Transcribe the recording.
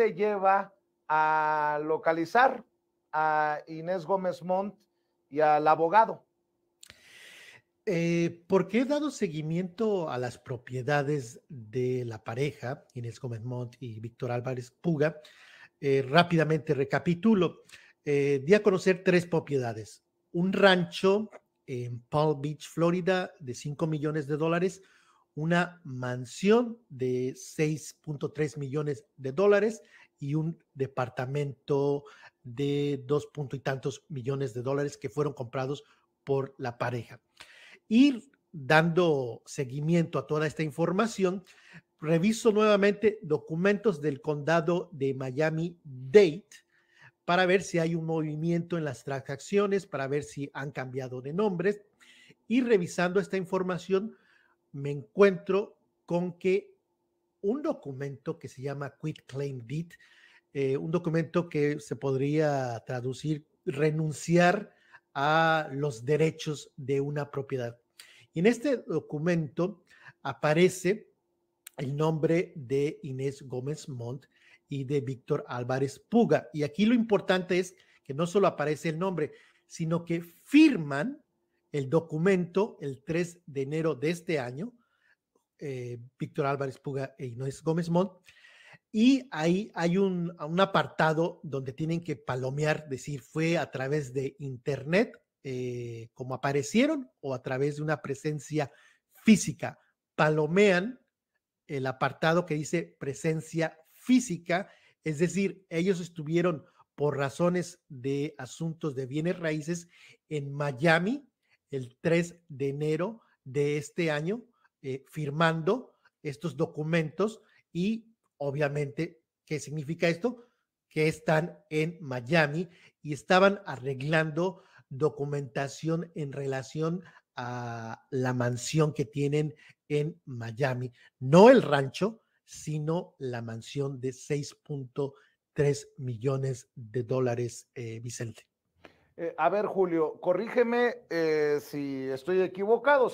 se lleva a localizar a Inés Gómez Montt y al abogado? Eh, porque he dado seguimiento a las propiedades de la pareja, Inés Gómez Montt y Víctor Álvarez Puga. Eh, rápidamente recapitulo. Eh, di a conocer tres propiedades. Un rancho en Palm Beach, Florida, de 5 millones de dólares, una mansión de 6.3 millones de dólares y un departamento de dos y tantos millones de dólares que fueron comprados por la pareja. Y dando seguimiento a toda esta información, reviso nuevamente documentos del condado de Miami-Dade para ver si hay un movimiento en las transacciones, para ver si han cambiado de nombres. Y revisando esta información, me encuentro con que un documento que se llama Quit Claim Deed, eh, un documento que se podría traducir renunciar a los derechos de una propiedad. Y en este documento aparece el nombre de Inés Gómez Montt y de Víctor Álvarez Puga. Y aquí lo importante es que no solo aparece el nombre, sino que firman el documento el 3 de enero de este año, eh, Víctor Álvarez Puga e Inés Gómez Montt y ahí hay un, un, apartado donde tienen que palomear, decir, fue a través de Internet, eh, como aparecieron, o a través de una presencia física. Palomean el apartado que dice presencia física, es decir, ellos estuvieron por razones de asuntos de bienes raíces en Miami el 3 de enero de este año, eh, firmando estos documentos y obviamente, ¿qué significa esto? Que están en Miami y estaban arreglando documentación en relación a la mansión que tienen en Miami, no el rancho, sino la mansión de 6.3 millones de dólares, eh, Vicente. Eh, a ver, Julio, corrígeme eh, si estoy equivocado.